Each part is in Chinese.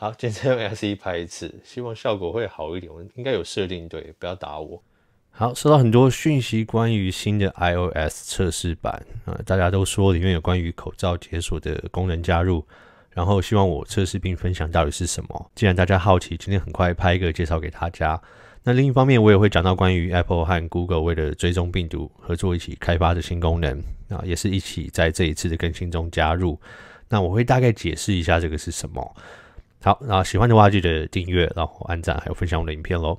好，今天用 S 一拍一次，希望效果会好一点。我应该有设定对，不要打我。好，收到很多讯息关于新的 iOS 测试版啊，大家都说里面有关于口罩解锁的功能加入，然后希望我测试并分享到底是什么。既然大家好奇，今天很快拍一个介绍给大家。那另一方面，我也会讲到关于 Apple 和 Google 为了追踪病毒合作一起开发的新功能啊，也是一起在这一次的更新中加入。那我会大概解释一下这个是什么。好，那喜欢的话记得订阅，然后按赞，还有分享我的影片喽。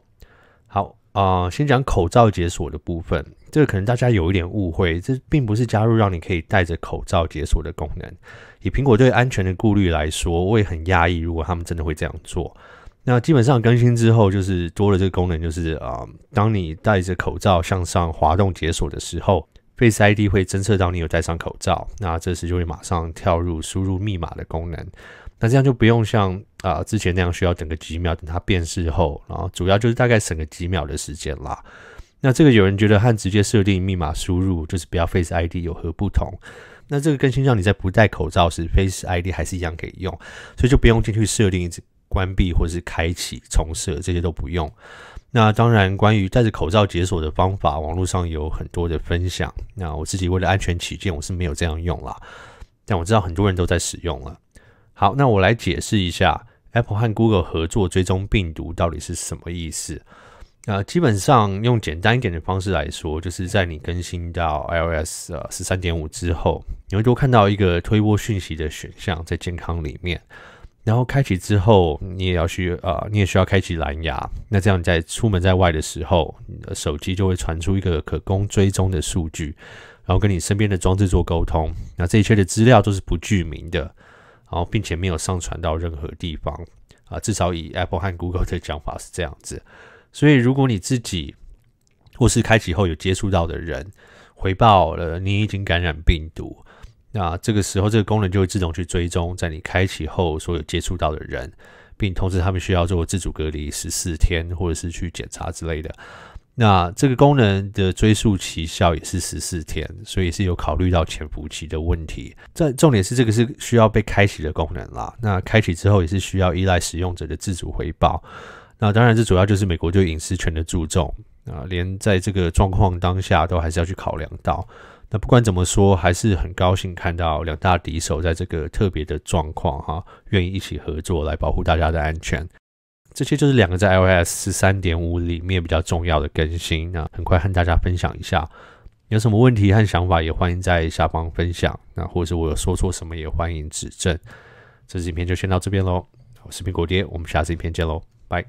好啊，先讲口罩解锁的部分，这个可能大家有一点误会，这并不是加入让你可以戴着口罩解锁的功能。以苹果对安全的顾虑来说，我也很压抑，如果他们真的会这样做。那基本上更新之后，就是多了这个功能，就是啊，当你戴着口罩向上滑动解锁的时候，Face ID 会侦测到你有戴上口罩，那这时就会马上跳入输入密码的功能。那这样就不用像啊，之前那样需要等个几秒，等它变色后，然后主要就是大概省个几秒的时间啦。那这个有人觉得和直接设定密码输入就是不要 Face ID 有何不同？那这个更新让你在不戴口罩时 Face ID 还是一样可以用，所以就不用进去设定、关闭或是开启、重设这些都不用。那当然，关于戴着口罩解锁的方法，网络上有很多的分享。那我自己为了安全起见，我是没有这样用啦，但我知道很多人都在使用了。好，那我来解释一下。Apple 和 Google 合作追踪病毒到底是什么意思？那基本上用简单一点的方式来说，就是在你更新到 iOS 呃十三点五之后，你会多看到一个推波讯息的选项在健康里面。然后开启之后，你也要去啊，你也需要开启蓝牙。那这样你在出门在外的时候，你的手机就会传出一个可供追踪的数据，然后跟你身边的装置做沟通。那这一切的资料都是不具名的。然后，并且没有上传到任何地方啊，至少以 Apple 和 Google 的讲法是这样子。所以，如果你自己或是开启后有接触到的人，回报了你已经感染病毒，那这个时候这个功能就会自动去追踪在你开启后所有接触到的人，并通知他们需要做自主隔离十四天，或者是去检查之类的。那这个功能的追溯期效也是十四天，所以是有考虑到潜伏期的问题。这重点是这个是需要被开启的功能啦。那开启之后也是需要依赖使用者的自主回报。那当然，这主要就是美国对隐私权的注重啊，连在这个状况当下都还是要去考量到。那不管怎么说，还是很高兴看到两大敌手在这个特别的状况哈，愿意一起合作来保护大家的安全。这些就是两个在 iOS 十三点五里面比较重要的更新，那很快和大家分享一下。有什么问题和想法，也欢迎在下方分享。那或者我有说错什么，也欢迎指正。这期影片就先到这边喽，我是苹果爹，我们下次影片见喽，拜。